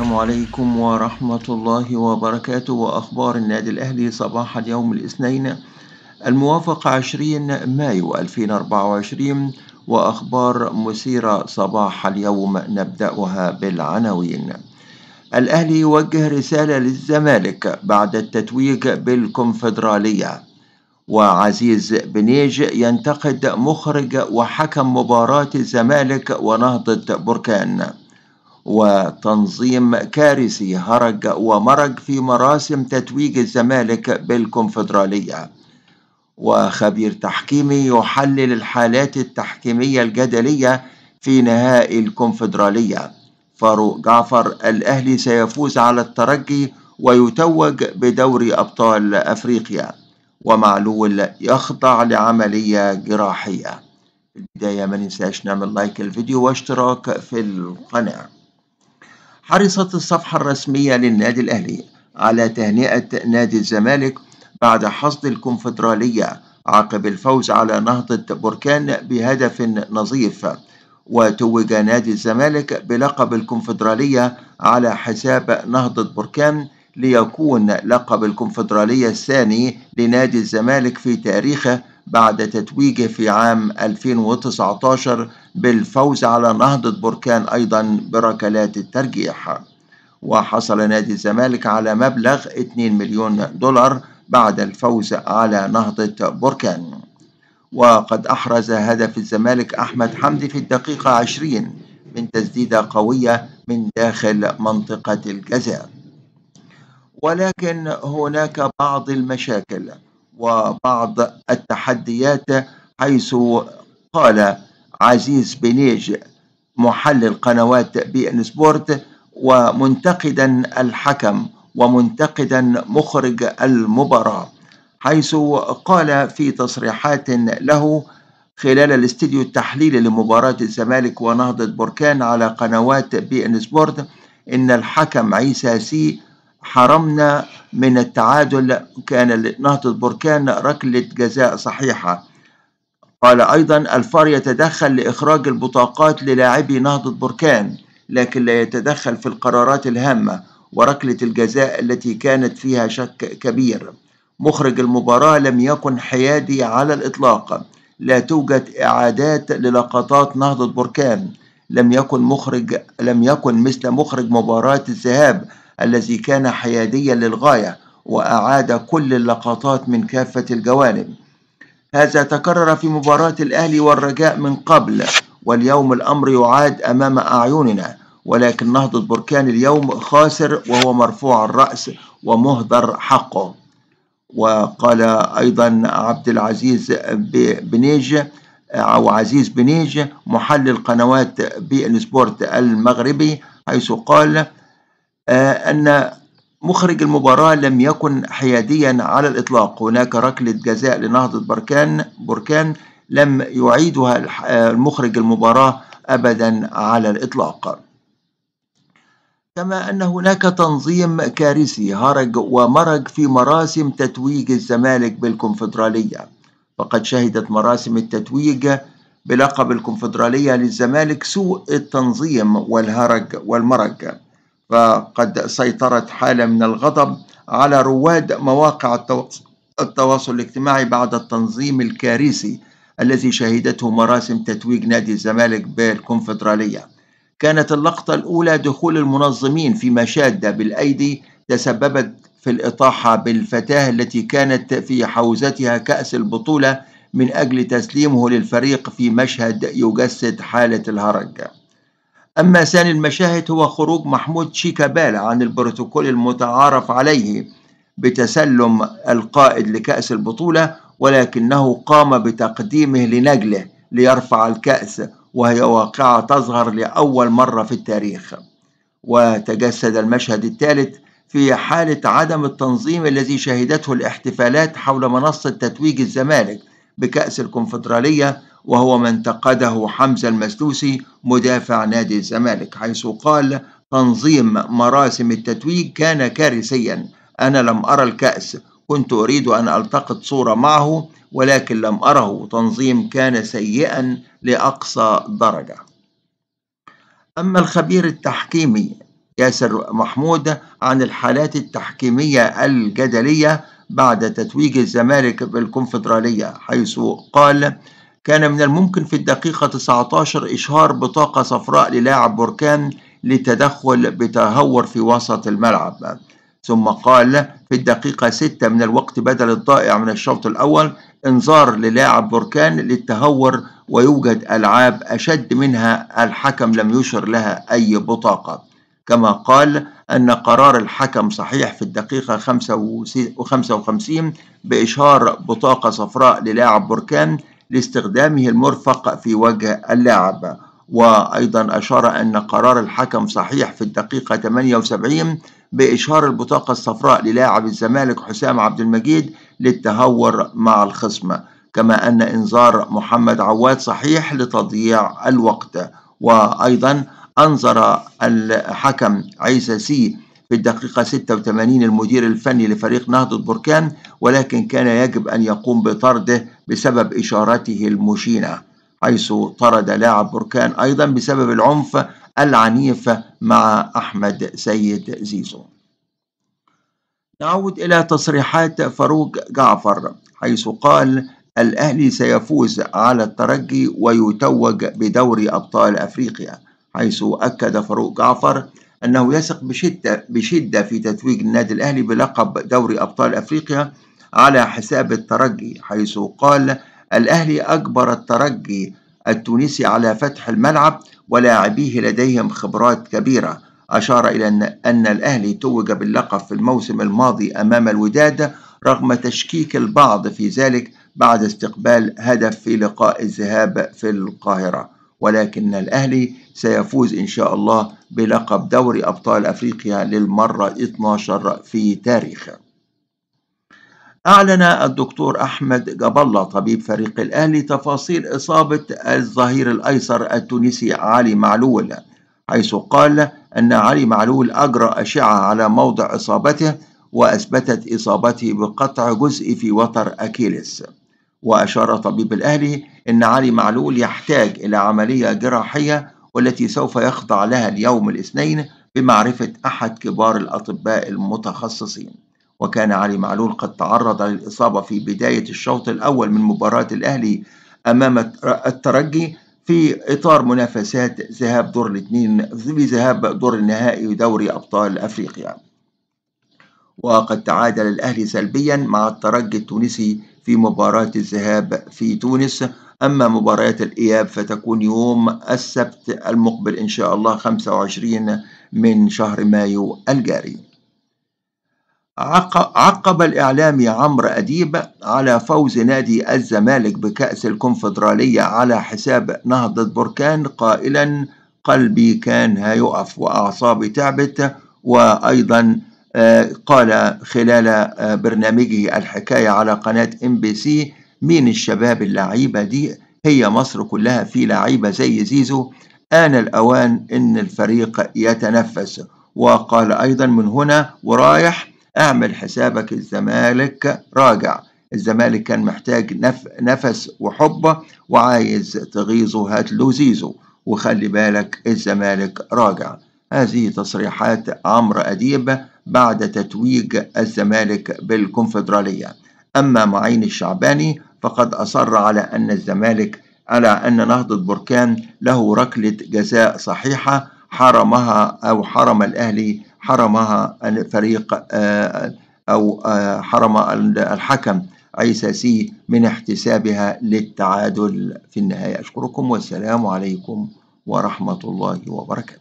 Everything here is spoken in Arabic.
السلام عليكم ورحمة الله وبركاته وأخبار النادي الأهلي صباح اليوم الاثنين الموافق 20 مايو 2024 وأخبار مثيرة صباح اليوم نبدأها بالعناوين الأهلي يوجه رسالة للزمالك بعد التتويج بالكونفدرالية وعزيز بنيج ينتقد مخرج وحكم مباراة الزمالك ونهضة بركان وتنظيم كارثي هرج ومرج في مراسم تتويج الزمالك بالكونفدرالية وخبير تحكيمي يحلل الحالات التحكيمية الجدلية في نهائي الكونفدرالية فاروق جعفر الأهلي سيفوز على الترجي ويتوج بدوري أبطال أفريقيا ومعلول يخضع لعملية جراحية في البداية ما ننساش نعمل لايك الفيديو واشتراك في القناة حرصت الصفحة الرسمية للنادي الأهلي على تهنئة نادي الزمالك بعد حصد الكونفدرالية عقب الفوز على نهضة بركان بهدف نظيف وتوج نادي الزمالك بلقب الكونفدرالية على حساب نهضة بركان ليكون لقب الكونفدرالية الثاني لنادي الزمالك في تاريخه بعد تتويجه في عام 2019 بالفوز على نهضة بركان أيضا بركلات الترجيح وحصل نادي الزمالك على مبلغ 2 مليون دولار بعد الفوز على نهضة بركان وقد أحرز هدف الزمالك أحمد حمدي في الدقيقة 20 من تسديدة قوية من داخل منطقة الجزاء ولكن هناك بعض المشاكل وبعض التحديات حيث قال عزيز بنيج محلل قنوات بي ان سبورت ومنتقدا الحكم ومنتقدا مخرج المباراه حيث قال في تصريحات له خلال الاستديو التحليلي لمباراة الزمالك ونهضة بركان على قنوات بي ان سبورت ان الحكم عيسى سي حرمنا من التعادل كان نهضة بركان ركلة جزاء صحيحة قال أيضا الفار يتدخل لإخراج البطاقات للاعبي نهضة بركان لكن لا يتدخل في القرارات الهامة وركلة الجزاء التي كانت فيها شك كبير مخرج المباراة لم يكن حيادي على الإطلاق لا توجد إعادات للقطات نهضة بركان لم يكن مخرج لم يكن مثل مخرج مباراة الذهاب الذي كان حياديا للغاية وأعاد كل اللقطات من كافة الجوانب هذا تكرر في مباراة الأهلي والرجاء من قبل واليوم الأمر يعاد أمام أعيننا ولكن نهضة بركان اليوم خاسر وهو مرفوع الرأس ومهدر حقه وقال أيضا عبد العزيز بنيج أو عزيز بنيج محلل قنوات بي إن سبورت المغربي حيث قال آه، أن مخرج المباراة لم يكن حياديا على الإطلاق هناك ركلة جزاء لنهضة بركان بركان لم يعيدها المخرج المباراة أبدا على الإطلاق كما أن هناك تنظيم كارثي هرج ومرج في مراسم تتويج الزمالك بالكونفدرالية فقد شهدت مراسم التتويج بلقب الكونفدرالية للزمالك سوء التنظيم والهرج والمرج فقد سيطرت حالة من الغضب على رواد مواقع التواصل الاجتماعي بعد التنظيم الكارثي الذي شهدته مراسم تتويج نادي الزمالك بالكونفدرالية كانت اللقطة الأولى دخول المنظمين في مشادة بالأيدي تسببت في الإطاحة بالفتاة التي كانت في حوزتها كأس البطولة من أجل تسليمه للفريق في مشهد يجسد حالة الهرج أما ثاني المشاهد هو خروج محمود شيكابالا عن البروتوكول المتعارف عليه بتسلم القائد لكأس البطولة ولكنه قام بتقديمه لنجله ليرفع الكأس وهي واقعة تظهر لأول مرة في التاريخ وتجسد المشهد الثالث في حالة عدم التنظيم الذي شهدته الاحتفالات حول منصة تتويج الزمالك بكأس الكونفدرالية وهو ما انتقده حمزة المسلوسي مدافع نادي الزمالك حيث قال تنظيم مراسم التتويج كان كارثيا أنا لم أرى الكأس كنت أريد أن ألتقط صورة معه ولكن لم أره تنظيم كان سيئا لأقصى درجة أما الخبير التحكيمي ياسر محمود عن الحالات التحكيمية الجدلية بعد تتويج الزمالك بالكونفدرالية حيث قال كان من الممكن في الدقيقة 19 إشهار بطاقة صفراء للاعب بركان للتدخل بتهور في وسط الملعب ثم قال في الدقيقة 6 من الوقت بدل الضائع من الشوط الأول انذار للاعب بركان للتهور ويوجد ألعاب أشد منها الحكم لم يشر لها أي بطاقة كما قال أن قرار الحكم صحيح في الدقيقة 55 بإشهار بطاقة صفراء للاعب بركان لاستخدامه المرفق في وجه اللاعب وأيضا أشار أن قرار الحكم صحيح في الدقيقة 78 بإشهار البطاقة الصفراء للاعب الزمالك حسام عبد المجيد للتهور مع الخصم كما أن إنذار محمد عواد صحيح لتضييع الوقت وأيضا أنظر الحكم عيسى سي في الدقيقة 86 المدير الفني لفريق نهضة بركان ولكن كان يجب أن يقوم بطرده بسبب إشارته المشينة حيث طرد لاعب بركان أيضا بسبب العنف العنيف مع أحمد سيد زيزو نعود إلى تصريحات فاروق جعفر حيث قال الأهلي سيفوز على الترجي ويتوج بدوري أبطال أفريقيا حيث أكد فاروق جعفر أنه يثق بشدة, بشدة في تتويج النادي الأهلي بلقب دوري أبطال أفريقيا على حساب الترجي حيث قال الأهلي أجبر الترجي التونسي على فتح الملعب ولاعبيه لديهم خبرات كبيرة أشار إلى أن الأهلي توج باللقب في الموسم الماضي أمام الوداد رغم تشكيك البعض في ذلك بعد استقبال هدف في لقاء الذهاب في القاهرة ولكن الأهلي سيفوز إن شاء الله بلقب دوري أبطال أفريقيا للمرة 12 في تاريخه أعلن الدكتور أحمد جبلة طبيب فريق الأهلي تفاصيل إصابة الظهير الأيسر التونسي علي معلول حيث قال أن علي معلول أجرى أشعة على موضع إصابته وأثبتت إصابته بقطع جزء في وتر أكيلس وأشار طبيب الأهلي أن علي معلول يحتاج إلى عملية جراحية والتي سوف يخضع لها اليوم الاثنين بمعرفة أحد كبار الأطباء المتخصصين وكان علي معلول قد تعرض للإصابة في بداية الشوط الأول من مباراة الأهلي أمام الترجي في إطار منافسات ذهاب دور الاثنين ذهاب دور النهائي دوري أبطال أفريقيا وقد تعادل الأهلي سلبيا مع الترجي التونسي في مباراة الذهاب في تونس أما مباريات الإياب فتكون يوم السبت المقبل إن شاء الله 25 من شهر مايو الجاري عقب الإعلامي عمرو أديب على فوز نادي الزمالك بكأس الكونفدرالية على حساب نهضة بركان قائلا قلبي كان هيقف وأعصابي تعبت وأيضا قال خلال آه، برنامجه الحكاية على قناة ام بي سي مين الشباب اللعيبة دي هي مصر كلها في لعيبة زي زيزو آن الأوان إن الفريق يتنفس وقال أيضا من هنا ورايح أعمل حسابك الزمالك راجع الزمالك كان محتاج نف نفس وحب وعايز تغيظه هات له زيزو وخلي بالك الزمالك راجع هذه تصريحات عمرو أديب بعد تتويج الزمالك بالكونفدرالية أما معين الشعباني فقد أصر على أن الزمالك على أن نهضة بركان له ركلة جزاء صحيحة حرمها أو حرم الأهلي حرمها الفريق آه، أو آه، حرم الحكم عيسى سي من احتسابها للتعادل في النهاية أشكركم والسلام عليكم ورحمة الله وبركاته